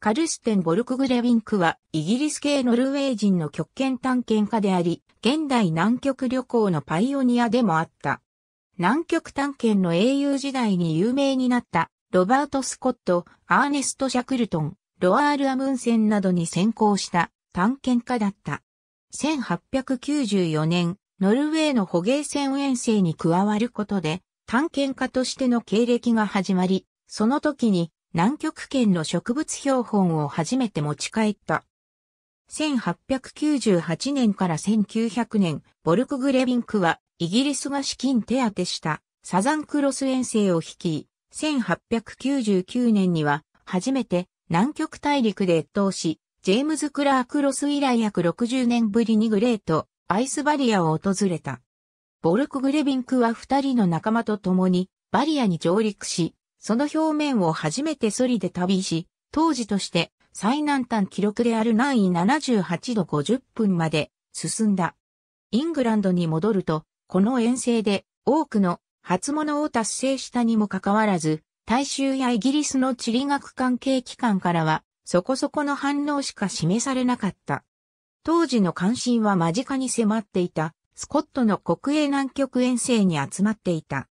カルステン・ボルクグレウィンクは、イギリス系ノルウェー人の極限探検家であり、現代南極旅行のパイオニアでもあった。南極探検の英雄時代に有名になった、ロバート・スコット、アーネスト・シャクルトン、ロアール・アムンセンなどに先行した探検家だった。1894年、ノルウェーの捕鯨船遠征に加わることで、探検家としての経歴が始まり、その時に南極圏の植物標本を初めて持ち帰った。1898年から1900年、ボルク・グレビンクは、イギリスが資金手当てしたサザンクロス遠征を率い、1899年には、初めて南極大陸で越冬し、ジェームズ・クラーク・ロス以来約60年ぶりにグレート、アイスバリアを訪れた。ボルク・グレビンクは二人の仲間と共に、バリアに上陸し、その表面を初めてソリで旅し、当時として最南端記録である南緯78度50分まで進んだ。イングランドに戻ると、この遠征で多くの初物を達成したにもかかわらず、大衆やイギリスの地理学関係機関からは、そこそこの反応しか示されなかった。当時の関心は間近に迫っていた、スコットの国営南極遠征に集まっていた。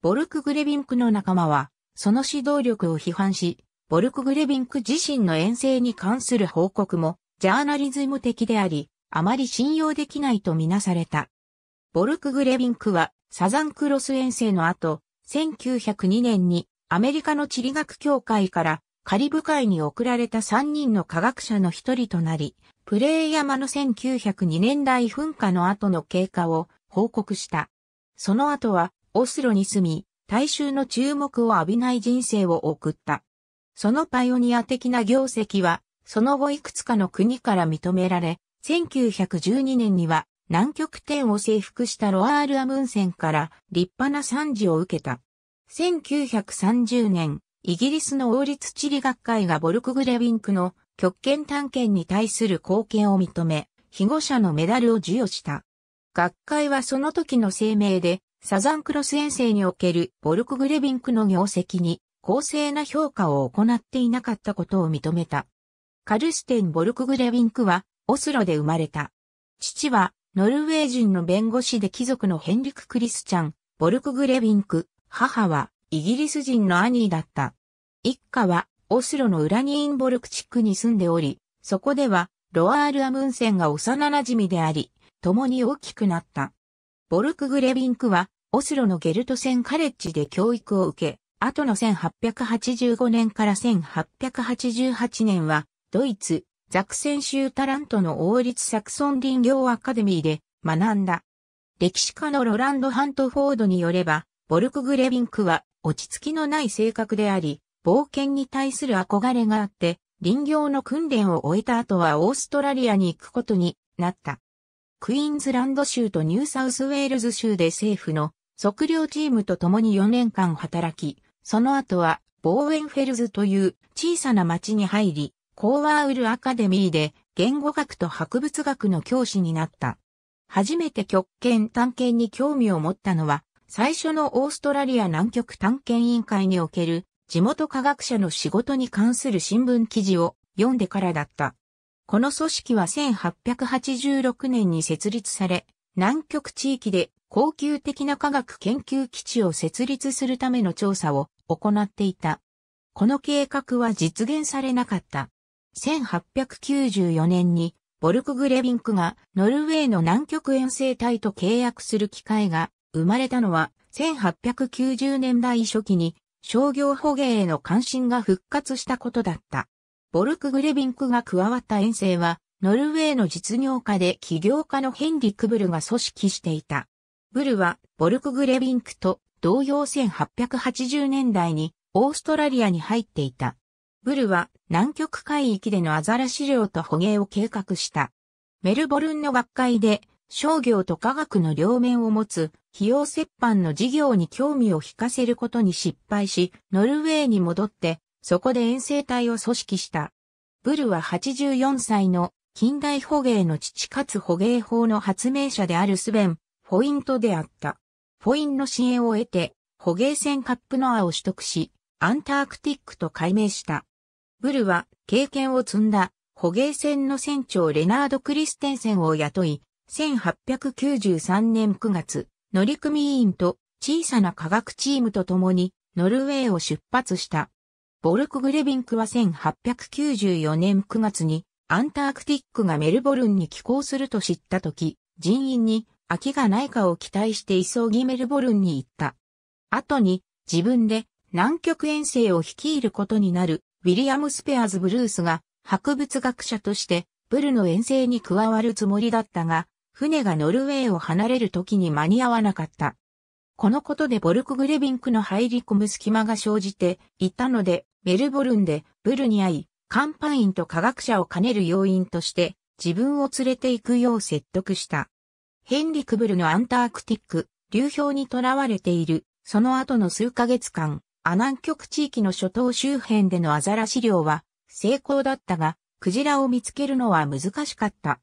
ボルク・グレビンクの仲間は、その指導力を批判し、ボルクグレビンク自身の遠征に関する報告も、ジャーナリズム的であり、あまり信用できないとみなされた。ボルクグレビンクは、サザンクロス遠征の後、1902年にアメリカの地理学協会からカリブ海に送られた3人の科学者の一人となり、プレイヤマの1902年代噴火の後の経過を報告した。その後はオスロに住み、大衆の注目を浴びない人生を送った。そのパイオニア的な業績は、その後いくつかの国から認められ、1912年には南極点を征服したロアール・アムンセンから立派な賛辞を受けた。1930年、イギリスの王立地理学会がボルクグレウィンクの極限探検に対する貢献を認め、被護者のメダルを授与した。学会はその時の声明で、サザンクロス遠征におけるボルクグレビンクの業績に公正な評価を行っていなかったことを認めた。カルステン・ボルクグレビンクはオスロで生まれた。父はノルウェー人の弁護士で貴族のヘンリク・クリスチャン、ボルクグレビンク、母はイギリス人の兄だった。一家はオスロのウラニーンボルク地区に住んでおり、そこではロアール・アムンセンが幼馴染であり、共に大きくなった。ボルクグレビンクは、オスロのゲルトセンカレッジで教育を受け、後の1885年から1888年は、ドイツ、ザクセン州タラントの王立サクソン林業アカデミーで学んだ。歴史家のロランド・ハントフォードによれば、ボルクグレビンクは落ち着きのない性格であり、冒険に対する憧れがあって、林業の訓練を終えた後はオーストラリアに行くことになった。クイーンズランド州とニューサウスウェールズ州で政府の測量チームと共に4年間働き、その後はボーエンフェルズという小さな町に入り、コーワーウルアカデミーで言語学と博物学の教師になった。初めて極限探検に興味を持ったのは、最初のオーストラリア南極探検委員会における地元科学者の仕事に関する新聞記事を読んでからだった。この組織は1886年に設立され、南極地域で高級的な科学研究基地を設立するための調査を行っていた。この計画は実現されなかった。1894年にボルクグレビンクがノルウェーの南極遠征隊と契約する機会が生まれたのは1890年代初期に商業捕鯨への関心が復活したことだった。ボルク・グレビンクが加わった遠征は、ノルウェーの実業家で起業家のヘンリック・ブルが組織していた。ブルは、ボルク・グレビンクと同様1880年代にオーストラリアに入っていた。ブルは南極海域でのアザラシ漁と捕鯨を計画した。メルボルンの学会で商業と科学の両面を持つ費用折半の事業に興味を引かせることに失敗し、ノルウェーに戻ってそこで遠征隊を組織した。ブルは84歳の近代捕鯨の父かつ捕鯨法の発明者であるスベン、フォイントであった。フォインの支援を得て、捕鯨船カップノアを取得し、アンタークティックと改名した。ブルは経験を積んだ捕鯨船の船長レナード・クリステンセンを雇い、1893年9月、乗組員と小さな科学チームと共にノルウェーを出発した。ボルク・グレビンクは1894年9月にアンタークティックがメルボルンに寄港すると知った時、人員に空きがないかを期待して急ぎメルボルンに行った。後に自分で南極遠征を率いることになるウィリアム・スペアーズ・ブルースが博物学者としてブルの遠征に加わるつもりだったが、船がノルウェーを離れる時に間に合わなかった。このことでボルク・グレビンクの入り込む隙間が生じていたので、メルボルンでブルに会い、カンパインと科学者を兼ねる要因として、自分を連れて行くよう説得した。ヘンリクブルのアンタークティック、流氷にとらわれている、その後の数ヶ月間、アナン極地域の諸島周辺でのアザラシ漁は成功だったが、クジラを見つけるのは難しかった。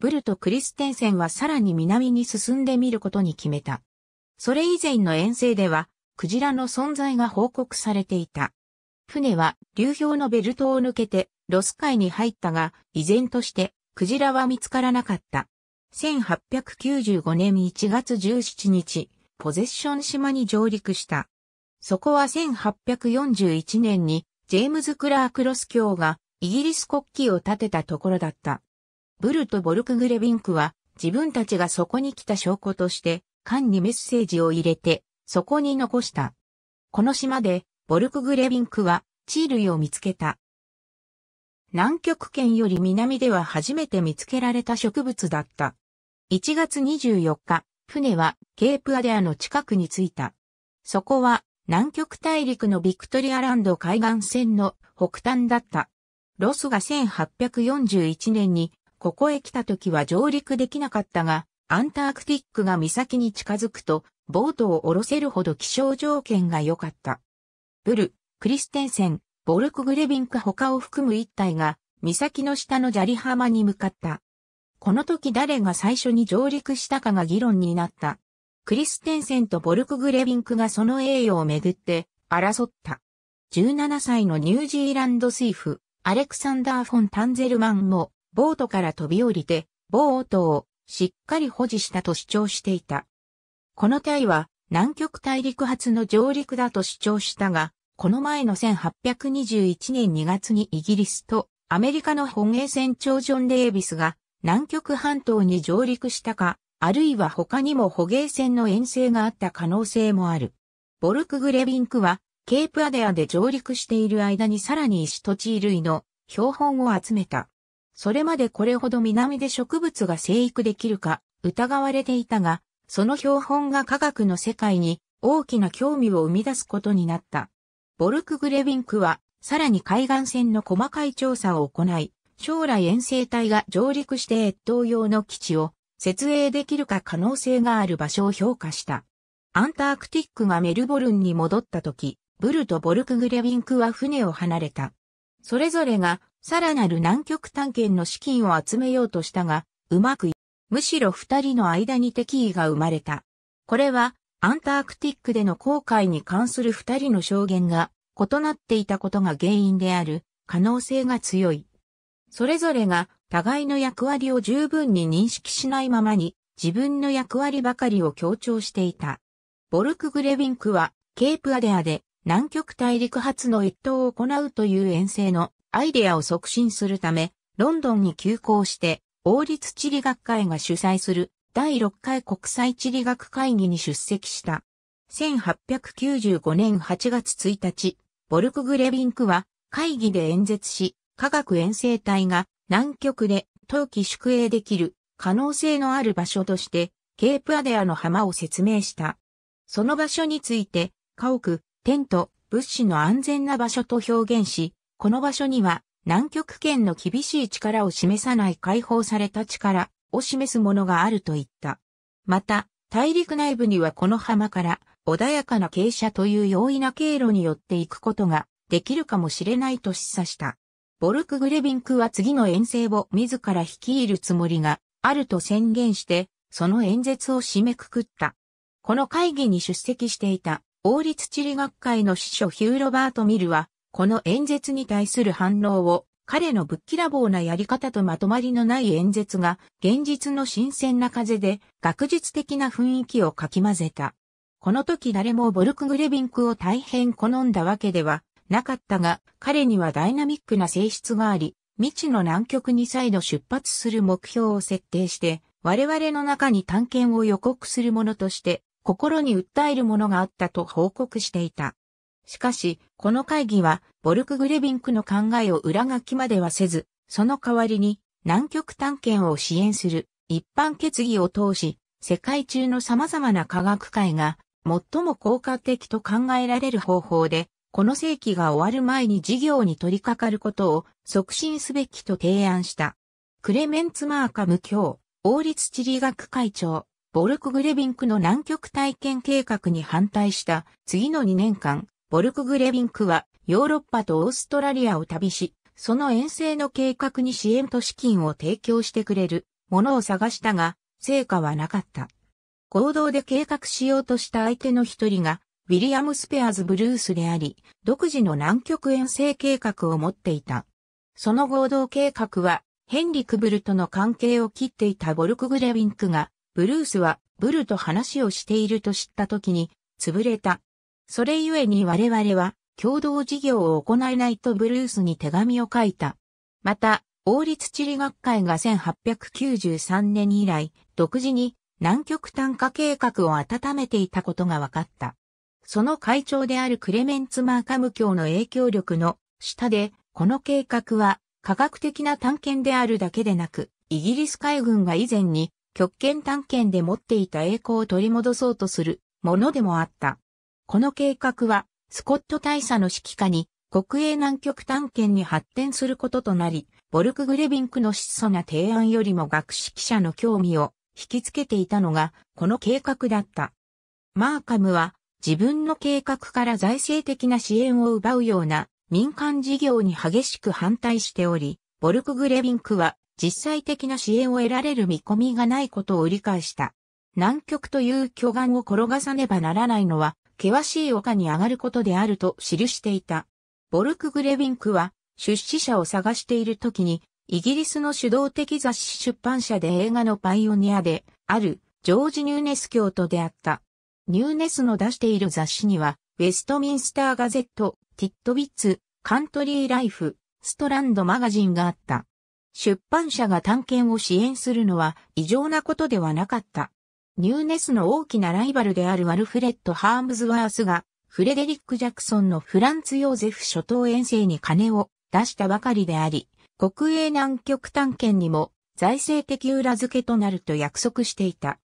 ブルとクリステンセンはさらに南に進んでみることに決めた。それ以前の遠征では、クジラの存在が報告されていた。船は流氷のベルトを抜けてロス海に入ったが、依然としてクジラは見つからなかった。1895年1月17日、ポゼッション島に上陸した。そこは1841年にジェームズ・クラーク・ロス卿がイギリス国旗を立てたところだった。ブルとボルク・グレビンクは自分たちがそこに来た証拠として、艦にメッセージを入れて、そこに残した。この島でボルクグレビンクは地類を見つけた。南極圏より南では初めて見つけられた植物だった。1月24日、船はケープアデアの近くに着いた。そこは南極大陸のビクトリアランド海岸線の北端だった。ロスが1841年にここへ来た時は上陸できなかったが、アンタークティックが岬に近づくとボートを下ろせるほど気象条件が良かった。ブル、クリステンセン、ボルクグレビンク他を含む一体が、岬の下の砂利浜に向かった。この時誰が最初に上陸したかが議論になった。クリステンセンとボルクグレビンクがその栄誉をめぐって争った。17歳のニュージーランドイフ、アレクサンダー・フォン・タンゼルマンも、ボートから飛び降りて、ボートをしっかり保持したと主張していた。この隊は、南極大陸初の上陸だと主張したが、この前の1821年2月にイギリスとアメリカの捕鯨船長ジョン・レービスが南極半島に上陸したか、あるいは他にも捕鯨船の遠征があった可能性もある。ボルク・グレビンクは、ケープアデアで上陸している間にさらに石土地類の標本を集めた。それまでこれほど南で植物が生育できるか疑われていたが、その標本が科学の世界に大きな興味を生み出すことになった。ボルクグレビンクは、さらに海岸線の細かい調査を行い、将来遠征隊が上陸して越冬用の基地を設営できるか可能性がある場所を評価した。アンタークティックがメルボルンに戻った時、ブルとボルクグレビンクは船を離れた。それぞれがさらなる南極探検の資金を集めようとしたが、うまくむしろ二人の間に敵意が生まれた。これは、アンタークティックでの航海に関する二人の証言が異なっていたことが原因である可能性が強い。それぞれが互いの役割を十分に認識しないままに自分の役割ばかりを強調していた。ボルク・グレビンクはケープアデアで南極大陸発の越冬を行うという遠征のアイデアを促進するためロンドンに急行して王立地理学会が主催する第6回国際地理学会議に出席した。1895年8月1日、ボルクグレビンクは会議で演説し、科学遠征隊が南極で冬季宿営できる可能性のある場所として、ケープアデアの浜を説明した。その場所について、家屋、テント、物資の安全な場所と表現し、この場所には南極圏の厳しい力を示さない解放された力を示すものがあると言った。また、大陸内部にはこの浜から穏やかな傾斜という容易な経路によって行くことができるかもしれないと示唆した。ボルク・グレビンクは次の遠征を自ら率いるつもりがあると宣言して、その演説を締めくくった。この会議に出席していた王立地理学会の司書ヒューロバート・ミルは、この演説に対する反応を、彼のぶっきらぼうなやり方とまとまりのない演説が、現実の新鮮な風で、学術的な雰囲気をかき混ぜた。この時誰もボルクグレビンクを大変好んだわけではなかったが、彼にはダイナミックな性質があり、未知の南極に再度出発する目標を設定して、我々の中に探検を予告するものとして、心に訴えるものがあったと報告していた。しかし、この会議は、ボルクグレビンクの考えを裏書きまではせず、その代わりに、南極探検を支援する一般決議を通し、世界中の様々な科学界が、最も効果的と考えられる方法で、この世紀が終わる前に事業に取り掛かることを促進すべきと提案した。クレメンツ・マーカム教、王立地理学会長、ボルク・グレビンクの南極体験計画に反対した次の2年間、ボルクグレビンクはヨーロッパとオーストラリアを旅し、その遠征の計画に支援と資金を提供してくれるものを探したが、成果はなかった。合同で計画しようとした相手の一人が、ウィリアム・スペアーズ・ブルースであり、独自の南極遠征計画を持っていた。その合同計画は、ヘンリク・ブルとの関係を切っていたボルク・グレビンクが、ブルースはブルと話をしていると知った時に、潰れたそれゆえに我々は共同事業を行えないとブルースに手紙を書いた。また、王立地理学会が1893年以来、独自に南極単価計画を温めていたことが分かった。その会長であるクレメンツ・マーカム教の影響力の下で、この計画は科学的な探検であるだけでなく、イギリス海軍が以前に極限探検で持っていた栄光を取り戻そうとするものでもあった。この計画は、スコット大佐の指揮下に、国営南極探検に発展することとなり、ボルク・グレビンクの質素な提案よりも学識者の興味を引きつけていたのが、この計画だった。マーカムは、自分の計画から財政的な支援を奪うような民間事業に激しく反対しており、ボルク・グレビンクは実際的な支援を得られる見込みがないことを理解した。南極という巨岩を転がさねばならないのは険しい丘に上がることであると記していた。ボルク・グレィンクは、出資者を探している時に、イギリスの主導的雑誌出版社で映画のパイオニアで、ある、ジョージ・ニューネス教と出会った。ニューネスの出している雑誌には、ウェストミンスター・ガゼット、ティットビッツ、カントリー・ライフ、ストランド・マガジンがあった。出版社が探検を支援するのは異常なことではなかった。ニューネスの大きなライバルであるアルフレッド・ハームズワースが、フレデリック・ジャクソンのフランツ・ヨーゼフ諸島遠征に金を出したばかりであり、国営南極探検にも財政的裏付けとなると約束していた。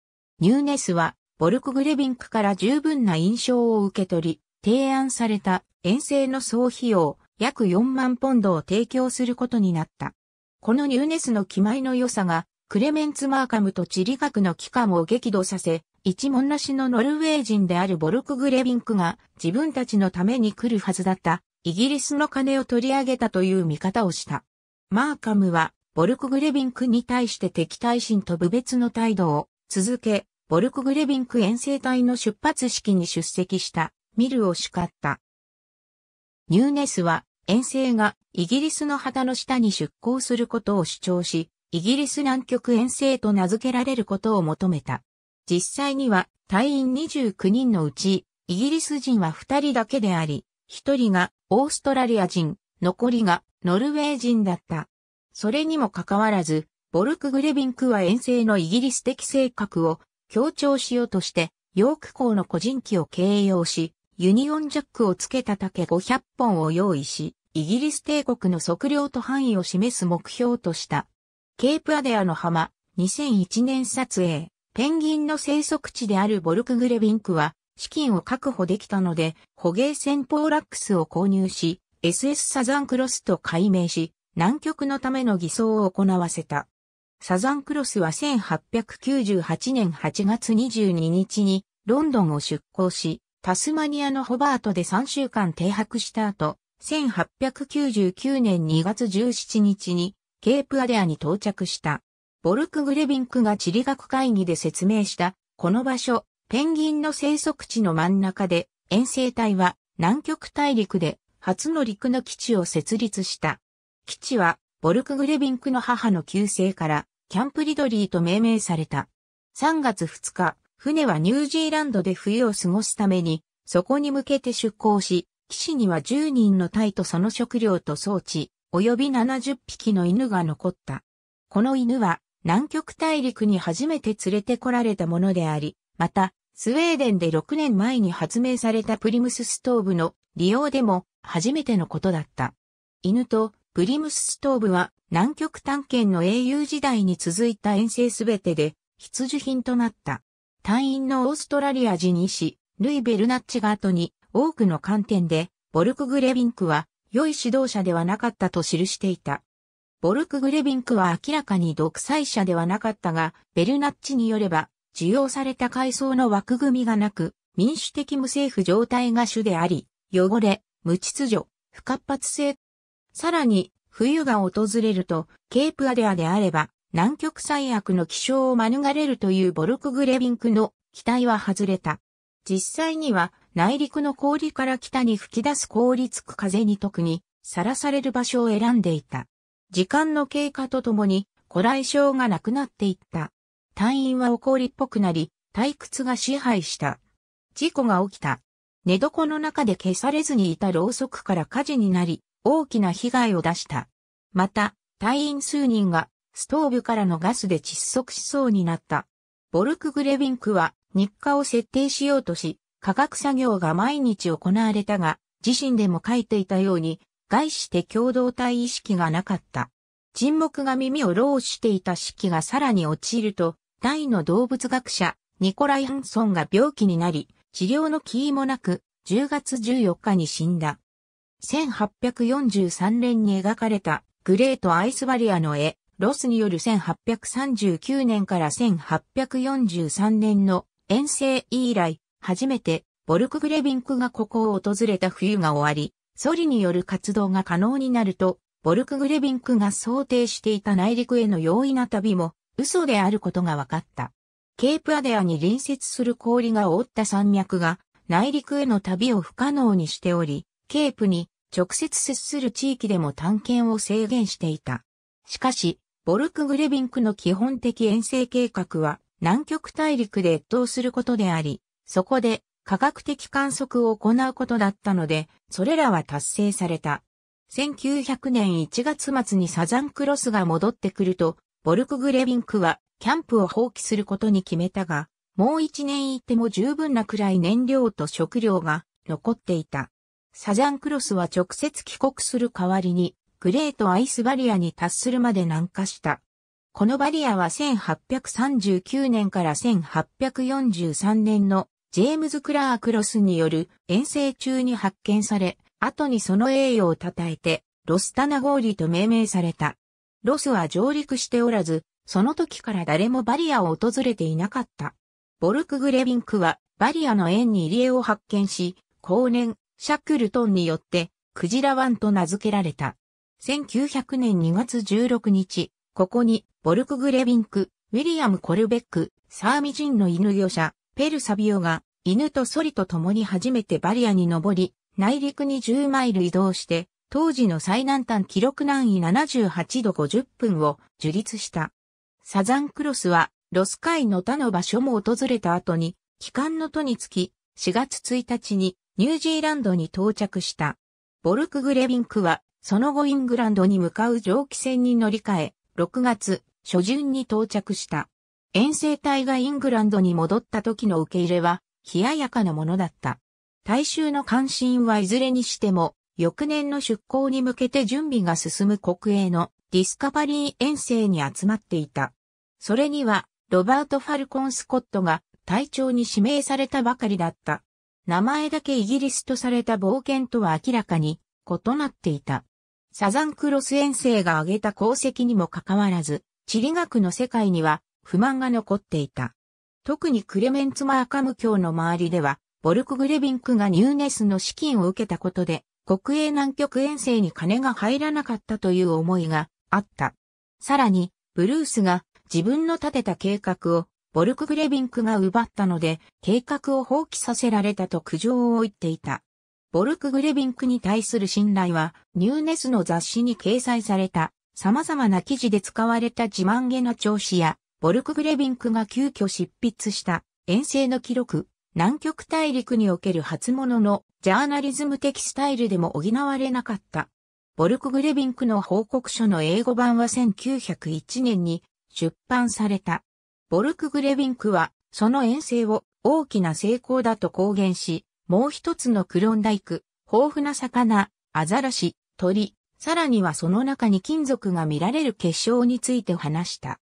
ニューネスは、ボルク・グレビンクから十分な印象を受け取り、提案された遠征の総費用約4万ポンドを提供することになった。このニューネスの気前の良さがクレメンツ・マーカムと地理学の機関を激怒させ、一文なしのノルウェー人であるボルク・グレビンクが自分たちのために来るはずだったイギリスの金を取り上げたという見方をした。マーカムはボルク・グレビンクに対して敵対心と部別の態度を続け、ボルク・グレビンク遠征隊の出発式に出席したミルを叱った。ニューネスは遠征がイギリスの旗の下に出港することを主張し、イギリス南極遠征と名付けられることを求めた。実際には隊員29人のうち、イギリス人は2人だけであり、1人がオーストラリア人、残りがノルウェー人だった。それにもかかわらず、ボルク・グレビンクは遠征のイギリス的性格を強調しようとして、ヨーク港の個人機を形容し、ユニオンジャックをつけた竹500本を用意し、イギリス帝国の測量と範囲を示す目標とした。ケープアデアの浜、2001年撮影、ペンギンの生息地であるボルクグレビンクは、資金を確保できたので、捕鯨船ポーラックスを購入し、SS サザンクロスと改名し、南極のための偽装を行わせた。サザンクロスは1898年8月22日にロンドンを出港し、タスマニアのホバートで3週間停泊した後、1899年2月17日にケープアデアに到着した。ボルク・グレビンクが地理学会議で説明した、この場所、ペンギンの生息地の真ん中で、遠征隊は南極大陸で初の陸の基地を設立した。基地は、ボルク・グレビンクの母の旧姓から、キャンプリドリーと命名された。3月2日、船はニュージーランドで冬を過ごすために、そこに向けて出港し、基地には10人の隊とその食料と装置、及び70匹の犬が残った。この犬は南極大陸に初めて連れてこられたものであり、また、スウェーデンで6年前に発明されたプリムスストーブの利用でも初めてのことだった。犬とプリムスストーブは南極探検の英雄時代に続いた遠征すべてで必需品となった。隊員のオーストラリア人医師、ルイ・ベルナッチが後に多くの観点で、ボルクグレビンクは良い指導者ではなかったと記していた。ボルク・グレビンクは明らかに独裁者ではなかったが、ベルナッチによれば、受容された階層の枠組みがなく、民主的無政府状態が主であり、汚れ、無秩序、不活発性。さらに、冬が訪れると、ケープアデアであれば、南極最悪の気象を免れるというボルク・グレビンクの期待は外れた。実際には、内陸の氷から北に吹き出す凍りつく風に特に、さらされる場所を選んでいた。時間の経過とともに、古来症がなくなっていった。隊員はお氷っぽくなり、退屈が支配した。事故が起きた。寝床の中で消されずにいたろうそくから火事になり、大きな被害を出した。また、隊員数人が、ストーブからのガスで窒息しそうになった。ボルク・グレビンクは、日課を設定しようとし、科学作業が毎日行われたが、自身でも書いていたように、外して共同体意識がなかった。沈黙が耳を漏していた式がさらに陥ると、大の動物学者、ニコライ・ハンソンが病気になり、治療の気もなく、10月14日に死んだ。1843年に描かれた、グレート・アイスバリアの絵、ロスによる1839年から1843年の遠征以来、初めて、ボルクグレビンクがここを訪れた冬が終わり、ソリによる活動が可能になると、ボルクグレビンクが想定していた内陸への容易な旅も嘘であることが分かった。ケープアデアに隣接する氷が覆った山脈が内陸への旅を不可能にしており、ケープに直接接する地域でも探検を制限していた。しかし、ボルクグレビンクの基本的遠征計画は南極大陸で越冬することであり、そこで科学的観測を行うことだったので、それらは達成された。1900年1月末にサザンクロスが戻ってくると、ボルクグレビンクはキャンプを放棄することに決めたが、もう一年いても十分なくらい燃料と食料が残っていた。サザンクロスは直接帰国する代わりに、グレートアイスバリアに達するまで南下した。このバリアは1839年から1843年のジェームズ・クラーク・ロスによる遠征中に発見され、後にその栄誉を称えて、ロスタナゴーリと命名された。ロスは上陸しておらず、その時から誰もバリアを訪れていなかった。ボルク・グレビンクは、バリアの縁に入り江を発見し、後年、シャックルトンによって、クジラ湾と名付けられた。1900年2月16日、ここに、ボルク・グレビンク、ウィリアム・コルベック、サーミ人の犬業者、ペルサビオが犬とソリと共に初めてバリアに登り、内陸に10マイル移動して、当時の最南端記録難易78度50分を樹立した。サザンクロスは、ロス海の他の場所も訪れた後に、帰還の途につき、4月1日にニュージーランドに到着した。ボルクグレビンクは、その後イングランドに向かう蒸気船に乗り換え、6月初旬に到着した。遠征隊がイングランドに戻った時の受け入れは、冷ややかなものだった。大衆の関心はいずれにしても、翌年の出港に向けて準備が進む国営のディスカバリー遠征に集まっていた。それには、ロバート・ファルコン・スコットが隊長に指名されたばかりだった。名前だけイギリスとされた冒険とは明らかに異なっていた。サザンクロス遠征が挙げた功績にもかかわらず、地理学の世界には不満が残っていた。特にクレメンツマーカム教の周りでは、ボルク・グレビンクがニューネスの資金を受けたことで、国営南極遠征に金が入らなかったという思いがあった。さらに、ブルースが自分の立てた計画をボルク・グレビンクが奪ったので、計画を放棄させられたと苦情を言っていた。ボルク・グレビンクに対する信頼は、ニューネスの雑誌に掲載された様々な記事で使われた自慢げな調子や、ボルクグレビンクが急遽執筆した遠征の記録、南極大陸における初物のジャーナリズム的スタイルでも補われなかった。ボルクグレビンクの報告書の英語版は1901年に出版された。ボルクグレビンクはその遠征を大きな成功だと公言し、もう一つのクロンダイク、豊富な魚、アザラシ、鳥、さらにはその中に金属が見られる結晶について話した。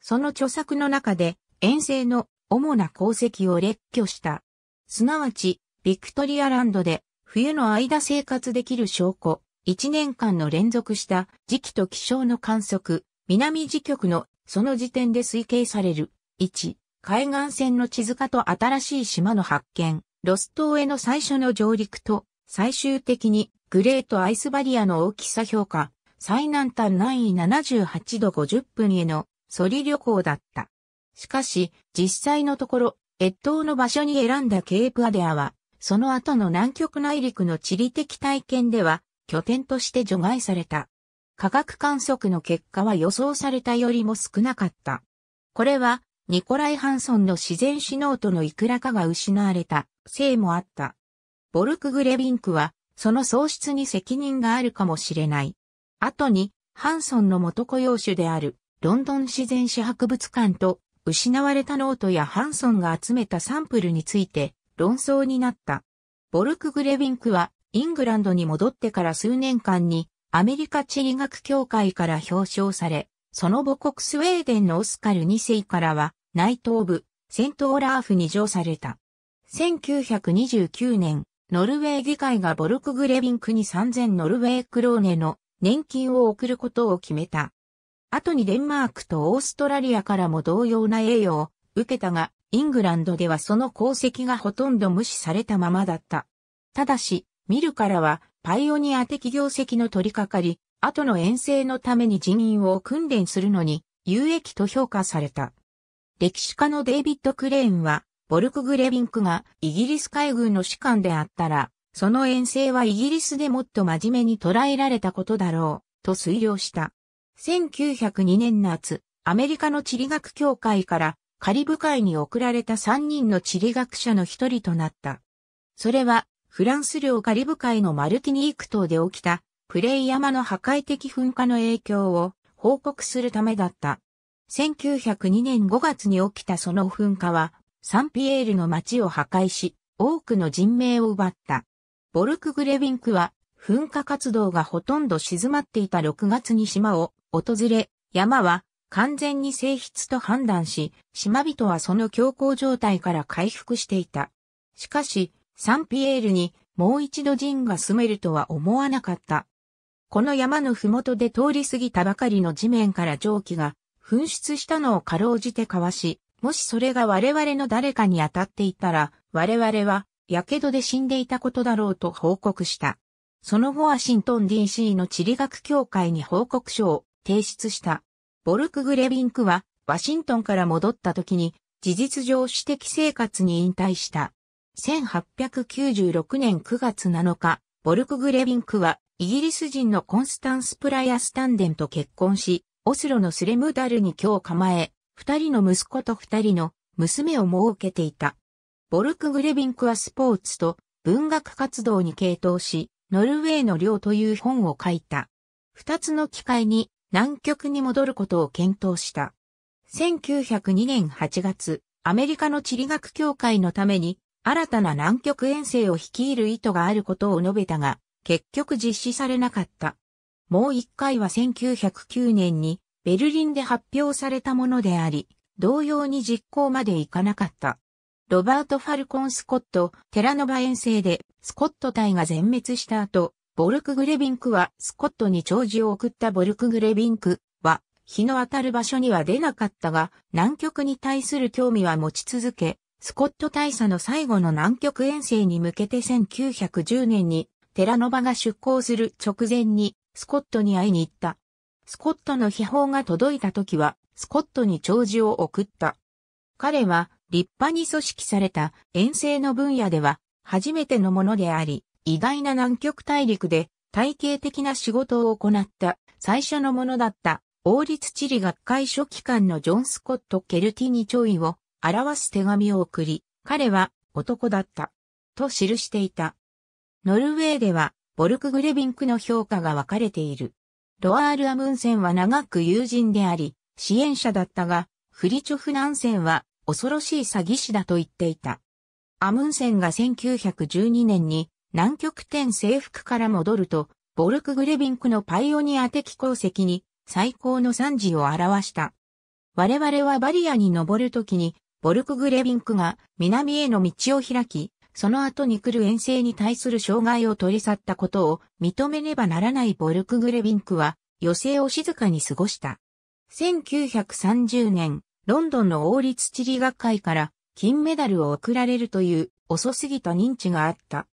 その著作の中で、遠征の主な功績を列挙した。すなわち、ビクトリアランドで、冬の間生活できる証拠、1年間の連続した時期と気象の観測、南時局のその時点で推計される、1、海岸線の地図化と新しい島の発見、ロス島への最初の上陸と、最終的にグレートアイスバリアの大きさ評価、最南端南緯78度50分へのソリ旅行だった。しかし、実際のところ、越冬の場所に選んだケープアデアは、その後の南極内陸の地理的体験では、拠点として除外された。科学観測の結果は予想されたよりも少なかった。これは、ニコライ・ハンソンの自然死ノートのいくらかが失われた、せいもあった。ボルク・グレビンクは、その喪失に責任があるかもしれない。後に、ハンソンの元雇用種である、ロンドン自然史博物館と失われたノートやハンソンが集めたサンプルについて論争になった。ボルク・グレヴィンクはイングランドに戻ってから数年間にアメリカ地理学協会から表彰され、その母国スウェーデンのオスカル2世からは内東部セントオラーフに上された。1929年、ノルウェー議会がボルク・グレヴィンクに3000ノルウェークローネの年金を送ることを決めた。後にデンマークとオーストラリアからも同様な栄誉を受けたが、イングランドではその功績がほとんど無視されたままだった。ただし、見るからは、パイオニア的業績の取り掛かり、後の遠征のために人員を訓練するのに、有益と評価された。歴史家のデイビッド・クレーンは、ボルク・グレビンクがイギリス海軍の士官であったら、その遠征はイギリスでもっと真面目に捉えられたことだろう、と推量した。1902年夏、アメリカの地理学協会からカリブ海に送られた3人の地理学者の一人となった。それは、フランス領カリブ海のマルティニーク島で起きた、プレイ山の破壊的噴火の影響を報告するためだった。1902年5月に起きたその噴火は、サンピエールの町を破壊し、多くの人命を奪った。ボルク・グレビンクは、噴火活動がほとんど静まっていた6月に島を訪れ、山は完全に性質と判断し、島人はその強行状態から回復していた。しかし、サンピエールにもう一度陣が住めるとは思わなかった。この山のふもとで通り過ぎたばかりの地面から蒸気が噴出したのをかろうじてかわし、もしそれが我々の誰かに当たっていたら、我々は、火傷で死んでいたことだろうと報告した。その後はシントン DC の地理学協会に報告書を提出した。ボルク・グレビンクは、ワシントンから戻った時に、事実上私的生活に引退した。1896年9月7日、ボルク・グレビンクは、イギリス人のコンスタンス・プライア・スタンデンと結婚し、オスロのスレムダルに今日構え、二人の息子と二人の娘を設けていた。ボルク・グレビンクはスポーツと文学活動に傾倒し、ノルウェーの寮という本を書いた。二つの機会に南極に戻ることを検討した。1902年8月、アメリカの地理学協会のために新たな南極遠征を率いる意図があることを述べたが、結局実施されなかった。もう一回は1909年にベルリンで発表されたものであり、同様に実行までいかなかった。ロバート・ファルコン・スコット、テラノバ遠征でスコット隊が全滅した後、ボルクグレビンクはスコットに長寿を送ったボルクグレビンクは日の当たる場所には出なかったが南極に対する興味は持ち続け、スコット大佐の最後の南極遠征に向けて1910年にテラノバが出港する直前にスコットに会いに行った。スコットの秘宝が届いた時はスコットに長寿を送った。彼は立派に組織された遠征の分野では初めてのものであり、意外な南極大陸で体系的な仕事を行った最初のものだった王立地理学会書記官のジョン・スコット・ケルティにョイを表す手紙を送り、彼は男だった。と記していた。ノルウェーでは、ボルク・グレビンクの評価が分かれている。ロアール・アムンセンは長く友人であり、支援者だったが、フリチョフ・ナンセンは恐ろしい詐欺師だと言っていた。アムンセンが1912年に南極点征服から戻ると、ボルクグレビンクのパイオニア的功績に最高の惨事を表した。我々はバリアに登るときに、ボルクグレビンクが南への道を開き、その後に来る遠征に対する障害を取り去ったことを認めねばならないボルクグレビンクは、余生を静かに過ごした。1930年、ロンドンの王立地理学会から金メダルを贈られるという遅すぎた認知があった。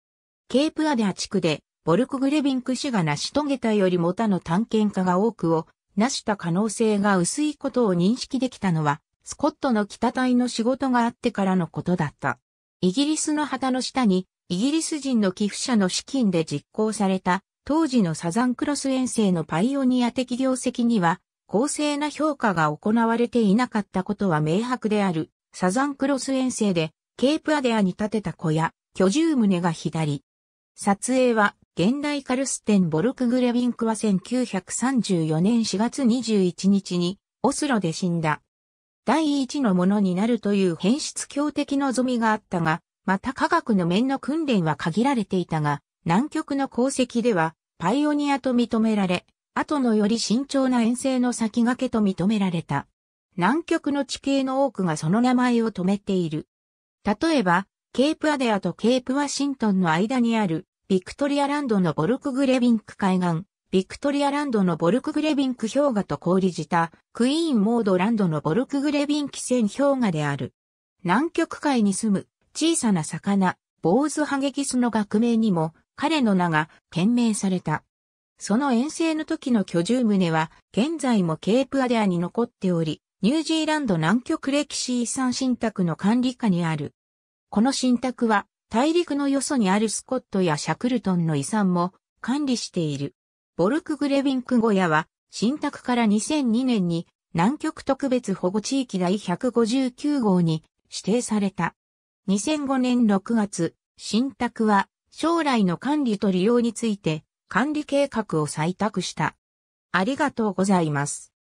ケープアデア地区で、ボルクグレビンク氏が成し遂げたよりも他の探検家が多くを、成した可能性が薄いことを認識できたのは、スコットの北隊の仕事があってからのことだった。イギリスの旗の下に、イギリス人の寄付者の資金で実行された、当時のサザンクロス遠征のパイオニア的業績には、公正な評価が行われていなかったことは明白である。サザンクロス遠征で、ケープアデアに建てた小屋、居住棟が左、撮影は、現代カルステン・ボルクグレビンクは1934年4月21日に、オスロで死んだ。第一のものになるという変質強の望みがあったが、また科学の面の訓練は限られていたが、南極の功績では、パイオニアと認められ、後のより慎重な遠征の先駆けと認められた。南極の地形の多くがその名前を止めている。例えば、ケープアデアとケープワシントンの間にある、ビクトリアランドのボルクグレビンク海岸、ビクトリアランドのボルクグレビンク氷河と氷た、クイーンモードランドのボルクグレビンキ線氷河である。南極海に住む小さな魚、ボーズハゲキスの学名にも彼の名が懸名された。その遠征の時の居住棟は現在もケープアデアに残っており、ニュージーランド南極歴史遺産信託の管理下にある。この信託は大陸のよそにあるスコットやシャクルトンの遺産も管理している。ボルク・グレビンク小屋は、信託から2002年に南極特別保護地域第159号に指定された。2005年6月、信託は将来の管理と利用について管理計画を採択した。ありがとうございます。